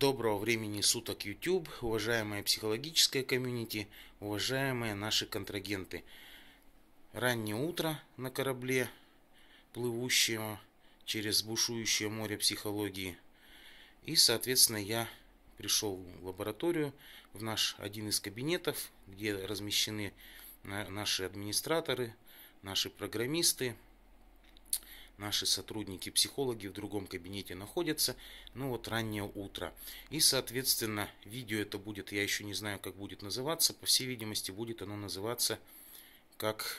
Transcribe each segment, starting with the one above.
Доброго времени суток YouTube, уважаемая психологическая комьюнити, уважаемые наши контрагенты. Раннее утро на корабле, плывущего через бушующее море психологии. И, соответственно, я пришел в лабораторию, в наш один из кабинетов, где размещены наши администраторы, наши программисты, наши сотрудники-психологи в другом кабинете находятся, ну вот раннее утро. И, соответственно, видео это будет, я еще не знаю, как будет называться, по всей видимости, будет оно называться как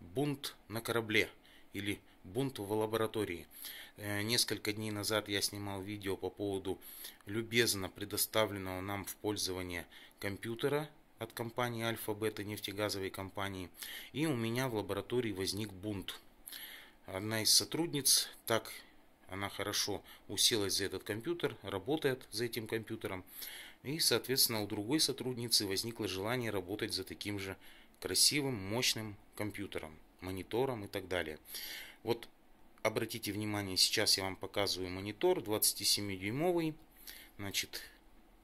«Бунт на корабле» или «Бунт в лаборатории». Э, несколько дней назад я снимал видео по поводу любезно предоставленного нам в пользование компьютера от компании Альфа-Бета нефтегазовой компании. И у меня в лаборатории возник бунт. Одна из сотрудниц так она хорошо уселась за этот компьютер, работает за этим компьютером. И, соответственно, у другой сотрудницы возникло желание работать за таким же красивым, мощным компьютером, монитором и так далее. Вот обратите внимание, сейчас я вам показываю монитор 27-дюймовый. Значит,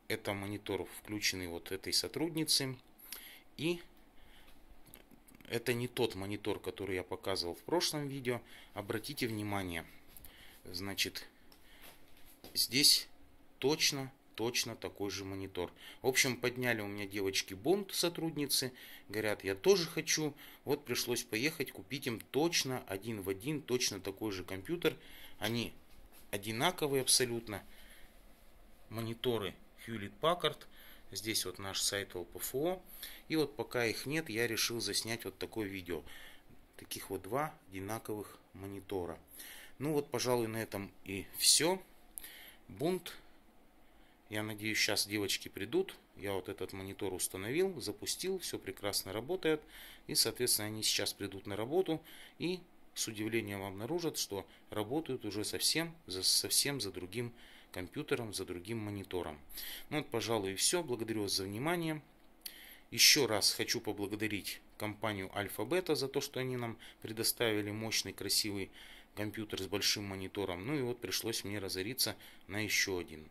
это монитор, включенный вот этой сотрудницы. И это не тот монитор, который я показывал в прошлом видео. Обратите внимание, значит, здесь точно точно такой же монитор. В общем, подняли у меня девочки бунт сотрудницы, говорят, я тоже хочу. Вот пришлось поехать, купить им точно один в один, точно такой же компьютер. Они одинаковые абсолютно. Мониторы Hewlett Packard. Здесь вот наш сайт LPFO. И вот пока их нет, я решил заснять вот такое видео. Таких вот два одинаковых монитора. Ну вот, пожалуй, на этом и все. Бунт. Я надеюсь, сейчас девочки придут. Я вот этот монитор установил, запустил, все прекрасно работает. И, соответственно, они сейчас придут на работу и с удивлением обнаружат, что работают уже совсем, совсем за другим монитором компьютером, за другим монитором. Ну вот, пожалуй, и все. Благодарю вас за внимание. Еще раз хочу поблагодарить компанию Альфа-Бета за то, что они нам предоставили мощный, красивый компьютер с большим монитором. Ну и вот пришлось мне разориться на еще один.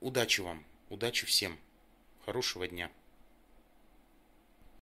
Удачи вам, удачи всем, хорошего дня.